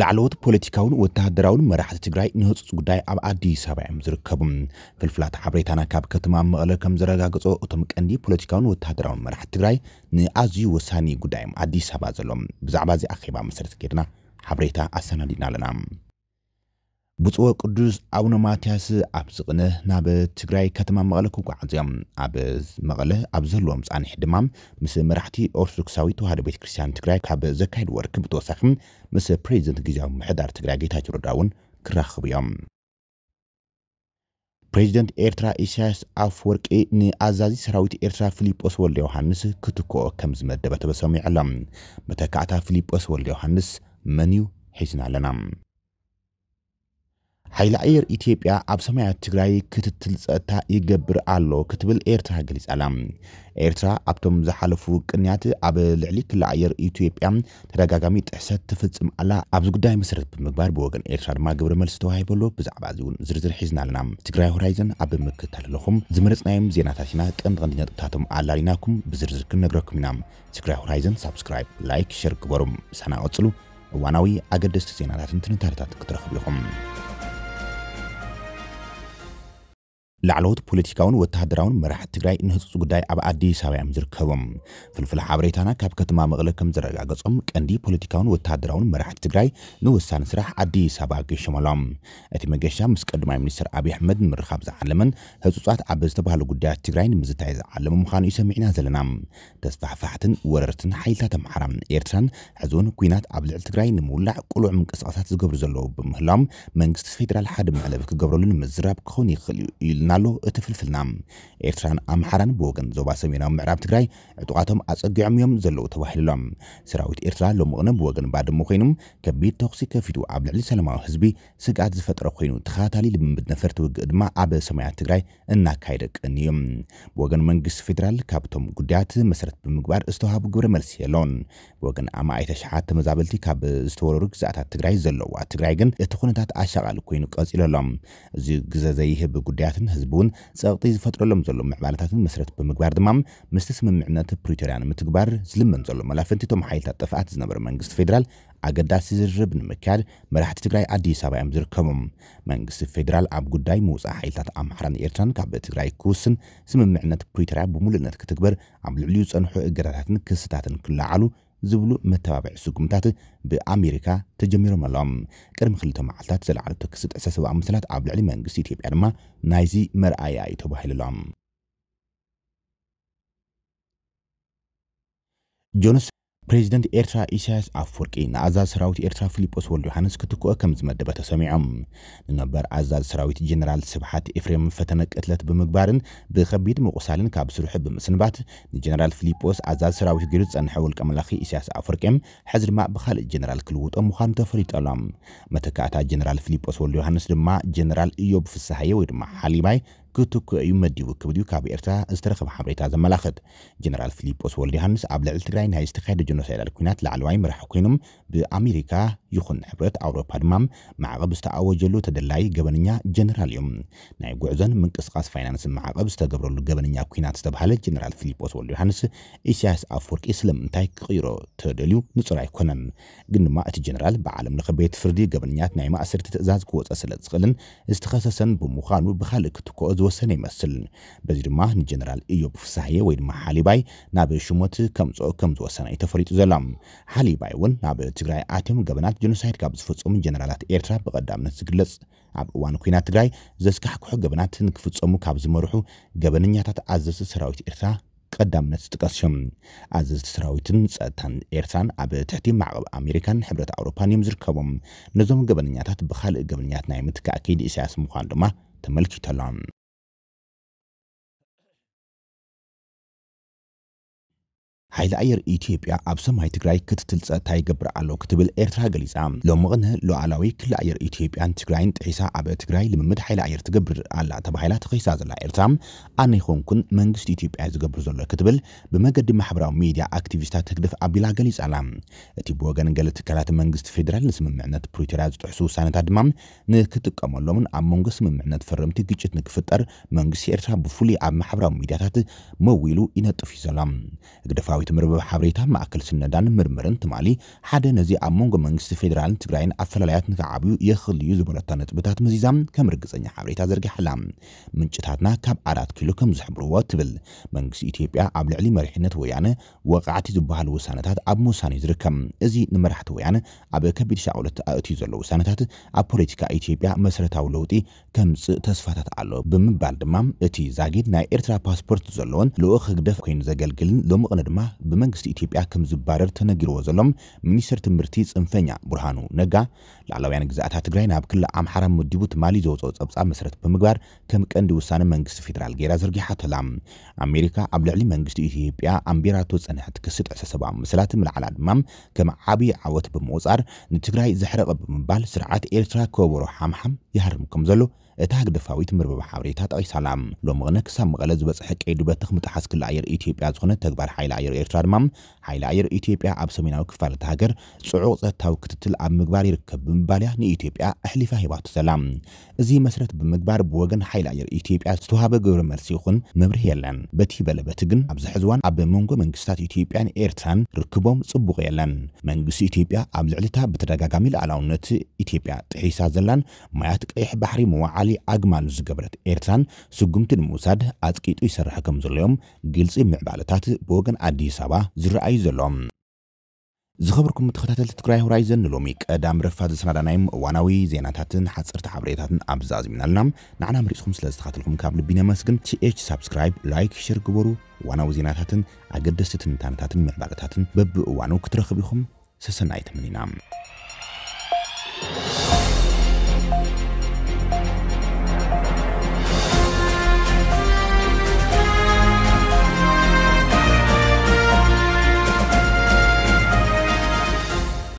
ላዕለዎት ፖለቲካውን ወተሃደራውን መራሕቲ ትግራይ ንህፁፅ ጉዳይ ኣብ ኣዲስ ኣበባ እዮም ዝርከቡ ፍልፍላት ሓበሬታና ካብ ከተማ መቐለ ከም ዘረጋገጾ እቶም ቀንዲ ፖለቲካውን ወተሃደራውን መራሕቲ ትግራይ ንኣዝዩ ወሳኒ ጉዳይ እዮም ኣዲስ ኣበባ ዘሎም ብዛዕባ እዚ ኣኼባ መሰረት ጌርና ሓበሬታ ኣሰናዲድና ኣለና ብፁዕ ቅዱስ ኣቡነ ማትያስ ኣብ ዝቕነ ናብ ትግራይ ከተማ መቐለ ክጓዓዙ እዮም ኣብ መቐለ ኣብ ዘለዎም ፃኒሕ ድማ ምስ መራሕቲ ኦርቶዶክሳዊ ተዋህዶ ቤተ ክርስትያን ትግራይ ካብ ዘካየድ ርክብ ብተወሳኺ ምስ ፕሬዚደንት ግዜዊ ምሕዳር ትግራይ ጌታቸው ረዳ እውን ክራኽብ እዮም ፕሬዚደንት ኤርትራ ኢሳያስ ኣፍ ወርቂ ንኣዛዚ ሰራዊት ኤርትራ ፊልጶስ ወልደ ዮሃንስ ክትክኦ ከም ዝመደበ ተበሰሚዑ ኣሎ መተካእታ ፊልጶስ ወልደ ዮሃንስ መን እዩ ሒዝና ኣለና ሓይሊ ኣየር ኢትዮጵያ ኣብ ሰማያት ትግራይ ክትትል ፀጥታ ይገብር ኣሎ ክትብል ኤርትራ ገሊጻ ኣላ ኤርትራ ኣብቶም ዝሓለፉ ቅንያት ኣብ ልዕሊ ክልል ኣየር ኢትዮጵያ ተደጋጋሚ ጥሕሰት ትፍፅም ኣላ ኣብዚ ጉዳይ መሰረት ብምግባር ብወገን ኤርትራ ድማ ግብሪ መልሲ ተዋሂበሎ ብዛዕባ እዚ እውን ዝርዝር ሒዝና ኣለና ትግራይ ሆራይዘን ኣብ ምክታል ኣለኹም ዝመረፅናዮም ዜናታት ኢና ቀንዲ ቀንዲ ነጥብታቶም ኣላሊናኩም ብዝርዝር ክንነግረኩም ኢና ትግራይ ሆራይዘን ሳብስክራይብ ላይክ ሸር ምሳና ቀፅሉ እዋናዊ ኣገደስቲ ዜናታትን ትንታርታት ክትረኽቡ ኢኹም ላዕለዎት ፖለቲካውን ወተሃደራውን መራሕቲ ትግራይ ንህፁፅ ጉዳይ ኣብ ኣዲስ ኣበባ እዮም ዝርከቦም ፍልፍል ሓበሬታና ካብ ከተማ መቕለ ከም ዘረጋገጾም ቀንዲ ፖለቲካውን ወተሃደራውን መራሕቲ ትግራይ ንወሳኒ ስራሕ ኣዲስ ኣበባ ገሸመሎም እቲ መገሻ ምስ ቀድማይ ሚኒስትር ኣብዪ ኣሕመድ ንምርካብ ዝዓለመን ህፁፃት ኣብ ዝተባሃሉ ጉዳያት ትግራይ ንምዝታይ ዝዓለመ ምዃኑ እዩ ሰሚዕና ዘለና ተስፋሕፋሕትን ወረርትን ሓይልታት ኣምሓራ ኤርትራን ሕዚ ኩናት ኣብ ልዕሊ ትግራይ ንምውላዕ ቁሉዕ ምንቅስቃሳት ዝገብሩ ዘለዎ ብምህላም መንግስቲ ፌደራል ሓደ ምዕለብ ክገብረሉ ንምዝራብ ክኸውን ይኽእል እዩ ኢልና ኣሎ እቲ ፍልፍልና ኤርትራን ኣምሓራን ብወገን ዞባ ሰሜናዊ ምዕራብ ትግራይ ዕጡቃቶም ኣፀጊዖም እዮም ዘለዉ ተባሂሉሎም ሰራዊት ኤርትራ ሎምቕነ ብወገን ባድሞ ኮይኑ ከቢድ ተኽሲ ከፊቱ ኣብ ልዕሊ ሰላማዊ ህዝቢ ስጋኣት ዝፈጥረ ኮይኑ ተኸታታሊ ልምምድ ነፈርቲ ውግእ ድማ ኣብ ሰማያት ትግራይ እናካይደ ቅኒ እዩ ብወገን መንግስቲ ፌደራል ካብቶም ጉዳያት መሰረት ብምግባር ዝተዋሃቡ ግብረ መልሲ የሎን ብወገን ኣማኣይተ ሸሓት ተመዛበልቲ ካብ ዝተወረሩ ግዛእታት ትግራይ ዘለዋ ትግራይ ግን እቲ ኩነታት ኣሸቓሊ ኮይኑ ቀፂሉ ኣሎም እዚ ግዜ ዘይህብ ጉዳያትን ህዝቢ እውን ፀቕጢ ዝፈጥረሎም ዘሎ ምዕባለታትን መስረት ብምግባር ድማ ምስቲ ስምምዕነት ፕሪቶርያ ንምትግባር ዝልመን ዘሎ መላፈንቲ እቶም ሓይልታት ጥፍኣት ዝነበረ መንግስቲ ፌደራል ኣገዳሲ ዝርርብ ንምካያድ መራሕቲ ትግራይ ኣዲስ ኣበባ እዮም ዝርከቦም መንግስቲ ፌደራል ኣብ ጉዳይ ምውፃእ ሓይልታት ኣምሓራን ኤርትራን ካብ ትግራይ ክውስን ስምምዕነት ፕሪቶርያ ብምሉእነት ክትግበር ኣብ ልዕሊዩ ፀንሑ እገዳታትን ክስታትን ክለዓሉ ዝብሉ መተባብዒ ስጉምታት ብኣሜሪካ ተጀሚሮም ኣሎም ቅድሚ ክልተ መዓልትታት ዘለዓለ ክሲ ጥዕሰ ሰብኣ ምስላት ኣብ ልዕሊ መንግስቲ ኢትዮጵያ ድማ ናይዚ መርኣያ እዩ ተባሂሉ ጆንስ ፕሬዚደንት ኤርትራ ኢሳያስ ኣፈወርቂ ንኣዛዝ ሰራዊት ኤርትራ ፊልጶስ ወልደ ዮሃንስ ክትኩአ ከም ዝመደበ ተሰሚዖም ንነበር ኣዛዝ ሰራዊት ጀነራል ስብሓት ኤፍሬም ፈተነ ቅትለት ብምግባርን ብከቢድ ምቑሳልን ካብ ስርሑ ብምስንባት ንጀነራል ፊልጶስ ኣዛዝ ሰራዊት ገይሩ ዝጸንሐ ወልቀ መላኺ ኢሳያስ ኣፈወርቂም ሕዚ ድማ ብኻልእ ጀነራል ክልውጦም ምዃኑ ተፈሊጠሎም መተካእታ ጀነራል ፊልጶስ ወልደ ዮሃንስ ድማ ጀነራል እዮብ ፍሳሐየ ወይ ድማ ሓሊባይ ክህቱክ እዩ መዲቡ ክብል እዩ ካብ ኤርትራ ዝተረኸበ ሓበሬታ ዘመላኽት ጀነራል ፊሊጶስ ወልደ ዮሃንስ ኣብ ልዕሊ ትግራይ ናይ ዝተካየደ ጀኖሳይዳል ኩናት ላዕለዋይ መራሒ ኮይኖም ብኣሜሪካ ይኹን ሕብረት ኣውሮፓ ድማ ማዕቐብ ዝተኣወጀሉ ተደላይ ገበነኛ ጀነራል እዮም ናይ ጉዕዞን ምንቅስቃስ ፋይናንስን ማዕቐብ ዝተገብረሉ ገበነኛ ኩናት ዝተባሃለ ጀነራል ፊሊጶስ ወልደ ዮሃንስ ኢሳያስ ኣፈወርቂ ስለምንታይ ክቕይሮ ተደልዩ ንጹር ኣይኮነን ግን ድማ እቲ ጀነራል ብዓለም ለኸ ቤት ፍርዲ ገበነኛት ናይ ማእሰርቲ ትእዛዝ ክወፀ ስለ ዝኽእልን ዝተኸሰሰን ብምዃኑ ብካልእ ክትክኦ ዝወሰነ ይመስል በዚ ድማ ንጀነራል እዮብ ፍሳሕየ ወይ ድማ ሓሊባይ ናብ ሽሞት ከምፅኦ ከም ዝወሰነ እዩ ተፈሊጡ ዘሎ ሓሊባይ እውን ናብ ትግራይ ኣትዮም ገበናት ጀኖሳይድ ካብ ዝፍፀሙ ጀነራላት ኤርትራ ብቐዳምነት ዝግለጽ ኣብ እዋን ኩናት ትግራይ ዘስካሕክሑ ገበናት ንክፍፀሙ ካብ ዝመርሑ ገበነኛታት ኣዘዝቲ ሰራዊት ኤርትራ ቀዳምነት ዝጥቀስ እዮም ኣዘዝቲ ሰራዊትን ፀጥታን ኤርትራን ኣብ ትሕቲ ማዕቐብ ኣሜሪካን ሕብረት ኣውሮፓን እዮም ዝርከቦም ነዞም ገበነኛታት ብካልእ ገበነኛት ናይ ምትካእ ከይዲ እሳያስ ምኳኑ ድማ ተመልኪቶሎም ሓይሊ ኣየር ኢትዮጵያ ኣብ ሰማይ ትግራይ ክትትል ፀጥታ ይገብር ኣሎ ክትብል ኤርትራ ገሊፃ ሎሚ ቕነ ሉዓላዊ ክሊ ኣየር ኢትዮጵያን ትግራይን ጥሒሳ ኣብ ትግራይ ልምምድ ሓይሊ ኣየር ትገብር ኣላ ተባሂላ ተኸይሳ ዘላ ኤርትራ ኣነ ይኮንኩን መንግስቲ ኢትዮጵያ ዝገብር ዘሎ ክትብል ብመገዲ ማሕበራዊ ሚድያ ኣክቲቪስታት ተግድፍ ኣቢላ ገሊፃ ኣላ እቲ ብወገን ገለ ትካላት መንግስቲ ፌደራል ንስምምዕነት ፕሪቶርያ ዝጥሕሱ ውሳነታት ድማ ንክጥቀመሎምን ኣብ መንጎ ስምምዕነት ፈረምቲ ግጭት ንክፍጠር መንግስቲ ኤርትራ ብፍሉይ ኣብ ማሕበራዊ ሚድያታት መዊሉ ይነጥፍ እዩ ዘሎ ግደፋዊ ሰራዊት ትምርብብ ሓበሬታ ማእከል ስነዳን ምርምርን ትማሊ ሓደ ነዚ ኣብ መንጎ መንግስቲ ፌደራልን ትግራይን ኣፈላለያት ንክዓብዩ የኽእል እዩ ዝበለታ ነጥብታት ምዚዛም ከም ርግፀኛ ሓበሬታ ዘርጊሓላ ምንጭታትና ካብ ዓራት ኪሎ ከም ዝሕብርዎ ትብል መንግስቲ ኢትዮጵያ ኣብ ልዕሊ መሪሕነት ወያነ ወቃዕቲ ዝበሃሉ ውሳነታት ኣብ ምውሳን እዩ ዝርከብ እዚ ንመራሕቲ ወያነ ኣብ ከቢድ ሻቅለት ኣእትዩ ዘሎ ውሳነታት ኣብ ፖለቲካ ኢትዮጵያ መሰረታዊ ለውጢ ከምፅእ ተስፋታት ኣሎ ብምባል ድማ እቲ ዛጊድ ናይ ኤርትራ ፓስፖርት ዘለዎን ልኡክ ክግደፍ ኮይኑ ዘገልግልን ሎምቕኒ ድማ ብመንግስቲ ኢትዮጵያ ከም ዝባረር ተነጊርዎ ዘሎም ሚኒስተር ትምህርቲ ፅንፈኛ ብርሃኑ ነጋ ላዕለውያን ግዛኣታት ትግራይ ናብ ክልል ኣምሓራ ምድቡ ትማሊ ዘውፅኦ ፀብፃብ መሰረት ብምግባር ከም ቀንዲ ውሳነ መንግስቲ ፌደራል ገይራ ዘርጊሓተላ ኣሜሪካ ኣብ ልዕሊ መንግስቲ ኢትዮጵያ ኣንቢራቶ ፀንሐት ክሲ ጥዕሰሰብ ምስላት ምልዓላ ድማ ከም ዓብዪ ዓወት ብምቑፃር ንትግራይ ዘሕረቐ ብምባል ስርዓት ኤርትራ ከበሮ ሓምሓም ይሃርም ከም ዘሎ እታ ግደፋዊት ምርብባ ሓበሬታ ጠቒሳላ ሎሚ ቕነ ክሳብ መቐለ ዝበፅሐ ቀይዲ በትኽ ምጥሓስ ክሊ ኣየር ኢትዮጵያ ዝኾነ ተግባር ሓይሊ ኣየር ኤርትራ ድማ ሓይሊ ኣየር ኢትዮጵያ ኣብ ሰሜናዊ ክፋል እታ ሃገር ፅዑቕ ፀጥታዊ ክትትል ኣብ ምግባር ይርከብ ብምባልያ ንኢትዮጵያ ኣሕሊፋ ሂባቱ ዘላ እዚ መስረት ብምግባር ብወገን ሓይሊ ኣየር ኢትዮጵያ ዝተዋሃበ ግብሪ መርሲ ይኹን መብርህ የለን በቲ በለበቲ ግን ኣብዚ ሕዝዋን ኣብ መንጎ መንግስትታት ኢትዮጵያን ኤርትራን ርክቦም ጽቡቕ የለን መንግስቲ ኢትዮጵያ ኣብ ልዕልታ ብተደጋጋሚ ላዕላውነት ኢትዮጵያ ጥሒሳ ዘላን ማያት ቀይሕ ባሕሪ ምዋዓሊ ኣግማሉ ዝገበረት ኤርትራን ስጉምቲ ንምውሳድ ኣፅቂጡ ይሰርሐ ከም ዘለዮም ግልፂ ምዕባለታት ብወገን ኣዲስ ኣበባ ዝረኣዩ ዘሎም ዝኸበርኩም ተኸታተልቲ ትግራይ ሁራይ ዘን ሎሚ ቀዳም ረፋ ዝሰናዳናዮም እዋናዊ ዜናታትን ሓፅርቲ ሓበሬታትን ኣብዛዝሚና ኣለና ንዓና መሪፅኩም ስለ ዝተኸተልኩም ካብ ልቢ ነመስግን ቲኤች ሳብስክራይብ ላይክ ሽር ግበሩ እዋናዊ ዜናታትን ኣገደስቲ ትንታነታትን ምዕባለታትን በብእዋኑ ክትረኽብ ኢኹም ሰሰናይ ተመኒና